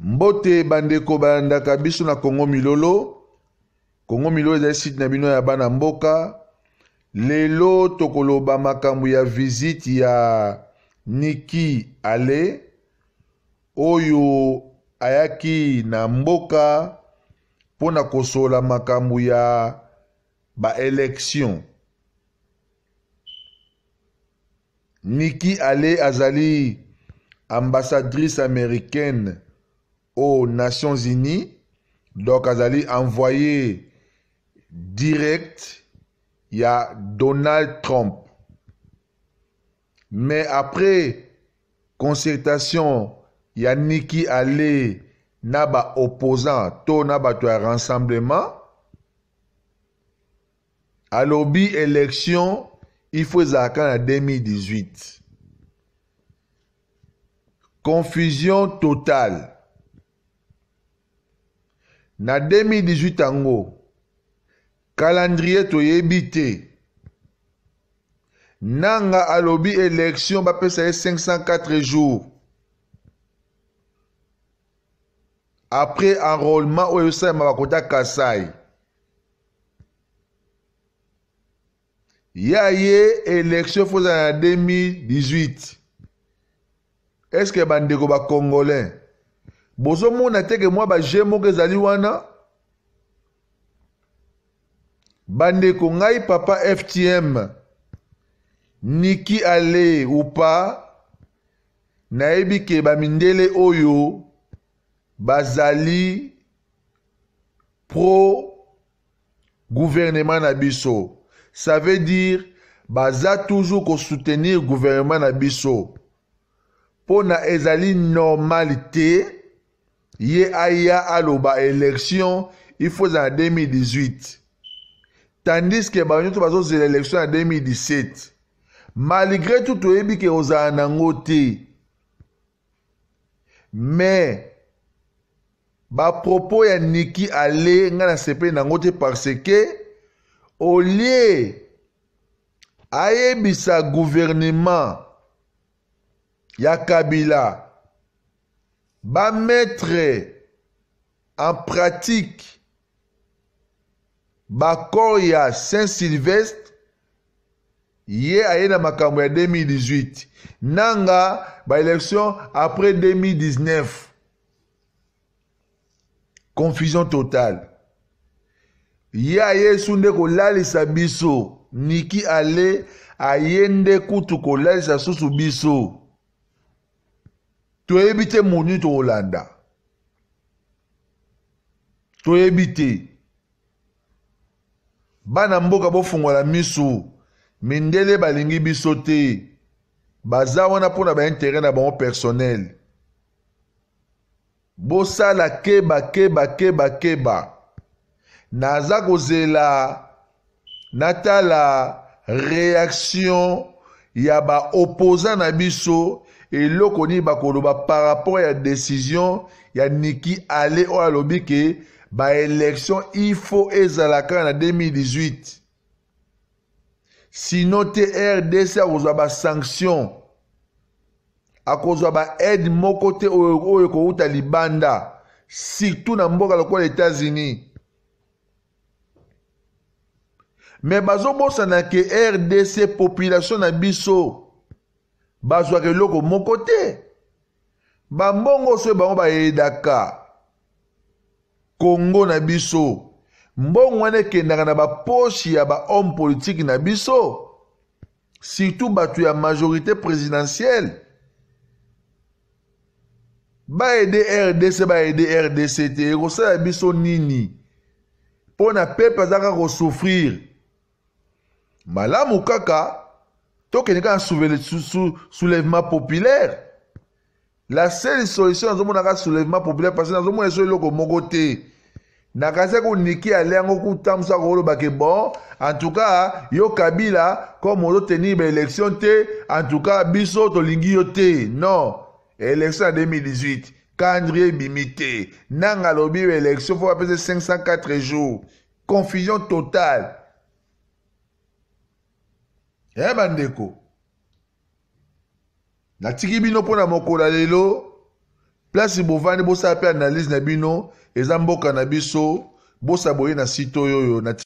mbote bandeko bayandaka biso na kongo milolo kongo milolo ezali site na bino ya bana mboka lelo tokoloba makambo ya viziti ya niki ale oyo ayaki na mboka mpo na kosola makambo ya baelektio niki ale azali ambassadrice américaine aux Nations Unies. Donc, Azali envoyé direct, il y a Donald Trump. Mais après concertation, il y a Niki Allé, Naba opposant, to Naba to rassemblement. À l'objet élection, il faut Zakan en 2018. Confusion totale. na 2018 yango kalandrie toyebi te nanga alobi élection bapesa ye 504 jours après enrôlement oyo esalema bakota kasai ya ye élection efo ezala na 2018 eske bandeko bacongolais bozomona teke mwa baje moko ezali wana bandeko ngai papa ftm niki ale upa nayebi ke bamindele oyo bazali pro gouvernement na biso ça veut dire baza toujours kosoutenir gouvernement na biso mpo na ezali normal te ye aya aloba election ifozala na 2018 tandis ke bango nyonso bazozela election na 2017 malgré tout toyebi ke kozala nango te me bapropos ya niki ale ngai nasepeli nango te parce ke olie ayebisa guvernema ya kabila va mettre en pratique Bakoya Saint-Sylvestre a aye na makambo en 2018 nanga élection après 2019 confusion totale ye aye so nde kolalisa biso niki ale aye nde kutu kolalisa susu biso toyebi te to monini tokolanda toyebi te bana mboka bofungola miso mindele balingi biso te baza wana mpo na baintere na bango personnel bosala keba keba keba keba naza kozela natala réaction ya baoposa na biso eloko nini bakoloba par rapport ya décision ya niki ale oyo alobi ke baélection ifo ezala kaka na 2018 sino te rdc akozwa basanction akozwa baaide moko te oyo ekowuta libanda surtout na mboka lokola états-unis me bazobosana ke rdc population na biso bazwaka eloko moko te bambongo so bango bayedaka kongo na biso mbongo wana ekendaka na baposhi ya bahomme politike na biso surtout bato ya majorité présidentielle baede rdc baede rdc te ekosala biso nini mpo na pepe azalaka kosouffrire malamu kaka tokende kaka soulèvement populaire la seule solution nazomona kaka soulèvement populaire parce que nazomona eso eloko moko te nakasi akoniki ale yango kutambwisa kolobake bon en tout cas yo kabila comme ozotenir baélection te en tout cas biso tolingi yo te non élection ya 2018 calendrier ebimi te nanga alobi baélection fo bapesa 504 jours confusion totale ye bandeko natiki bino mpo na mokolo lelo place bovandi bosala mpe analyse na bino eza mboka na biso bosa boye na site oyo oyo